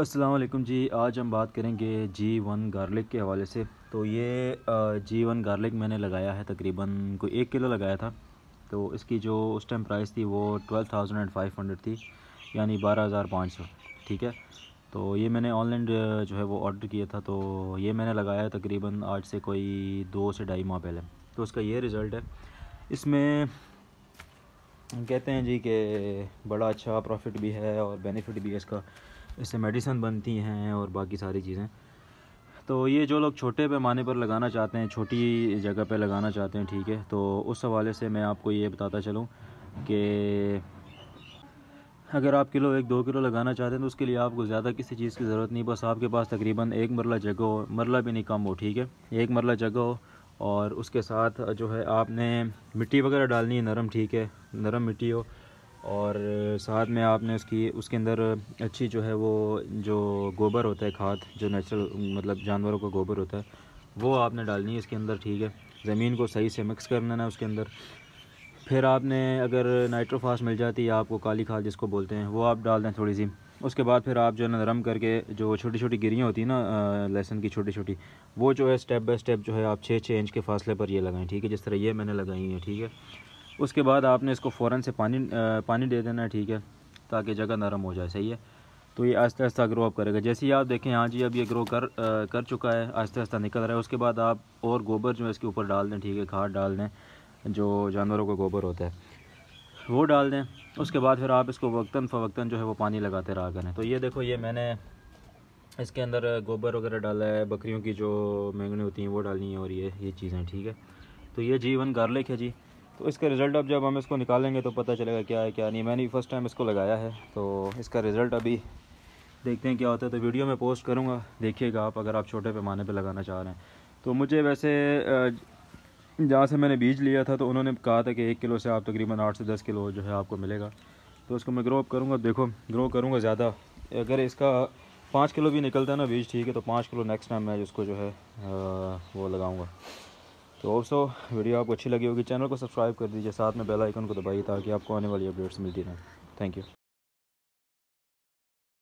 असलकम जी आज हम बात करेंगे जी वन गार्लिक के हवाले से तो ये जी वन गार्लिक मैंने लगाया है तकरीबन कोई एक किलो लगाया था तो इसकी जो उस टाइम प्राइस थी वो twelve thousand and five hundred थी यानी बारह हज़ार पाँच सौ ठीक है तो ये मैंने ऑनलाइन जो है वो ऑर्डर किया था तो ये मैंने लगाया तकरीबन आज से कोई दो से ढाई माह पहले तो उसका ये रिज़ल्ट है इसमें कहते हैं जी कि बड़ा अच्छा प्रॉफिट भी है और बेनिफिट भी है इसका इससे मेडिसिन बनती हैं और बाकी सारी चीज़ें तो ये जो लोग छोटे पैमाने पर लगाना चाहते हैं छोटी जगह पर लगाना चाहते हैं ठीक है तो उस हवाले से मैं आपको ये बताता चलूँ कि अगर आप किलो एक दो किलो लगाना चाहते हैं तो उसके लिए आपको ज़्यादा किसी चीज़ की ज़रूरत नहीं बस आपके पास तकरीबन एक मरला जगह हो मरला भी नहीं कम हो ठीक है एक मरला जगह हो और उसके साथ जो है आपने मिट्टी वगैरह डालनी है नरम ठीक है नरम मिट्टी हो और साथ में आपने उसकी उसके अंदर अच्छी जो है वो जो गोबर होता है खाद जो नेचुरल मतलब जानवरों का गोबर होता है वो आपने डालनी है इसके अंदर ठीक है ज़मीन को सही से मिक्स कर लेना है उसके अंदर फिर आपने अगर नाइट्रोफास मिल जाती है आपको काली खाद जिसको बोलते हैं वो आप डाल दें थोड़ी सी उसके बाद फिर आप जो है नरम करके जो छोटी छोटी गिरियाँ होती हैं ना लहसन की छोटी छोटी वो जो है स्टेप बाय स्टेप जो है आप छः छः इंच के फासले पर ये लगाएं ठीक है जिस तरह ये मैंने लगाई है ठीक है उसके बाद आपने इसको फ़ौरन से पानी आ, पानी दे देना ठीक है ताकि जगह नरम हो जाए सही है तो ये आस्ते आहिस्ता ग्रो अप करेगा जैसे ही आप देखें हाँ जी अब ये ग्रो कर आ, कर चुका है आस्ते आस्ता निकल रहा है उसके बाद आप और गोबर जो है इसके ऊपर डाल दें ठीक है खाद डाल दें जो जानवरों का गोबर होता है वो डाल दें उसके बाद फिर आप इसको वक्ता फ़वक्ता जो है वो पानी लगाते रहा करें तो ये देखो ये मैंने इसके अंदर गोबर वगैरह डाला है बकरियों की जो मैंगनी होती हैं वो डालनी है और ये ये चीज़ें ठीक है तो ये जीवन गार्लिक है जी तो इसका रिज़ल्ट अब जब हम इसको निकालेंगे तो पता चलेगा क्या है क्या नहीं मैंने भी फ़र्स्ट टाइम इसको लगाया है तो इसका रिज़ल्ट अभी देखते हैं क्या होता है तो वीडियो में पोस्ट करूँगा देखिएगा आप अगर आप छोटे पैमाने पर लगाना चाह रहे हैं तो मुझे वैसे जहाँ से मैंने बीज लिया था तो उन्होंने कहा था कि एक किलो से आप तकरीबन आठ से दस किलो जो है आपको मिलेगा तो उसको मैं ग्रो अप करूँगा देखो ग्रो करूँगा ज़्यादा अगर इसका पाँच किलो भी निकलता है ना बीज ठीक है तो पाँच किलो नेक्स्ट टाइम मैं इसको जो है वो लगाऊँगा तो ऑल्सो वीडियो आपको अच्छी लगी होगी चैनल को सब्सक्राइब कर दीजिए साथ में बेल आइकन को दबाइए ताकि आपको आने वाली अपडेट्स मिलती रहें थैंक यू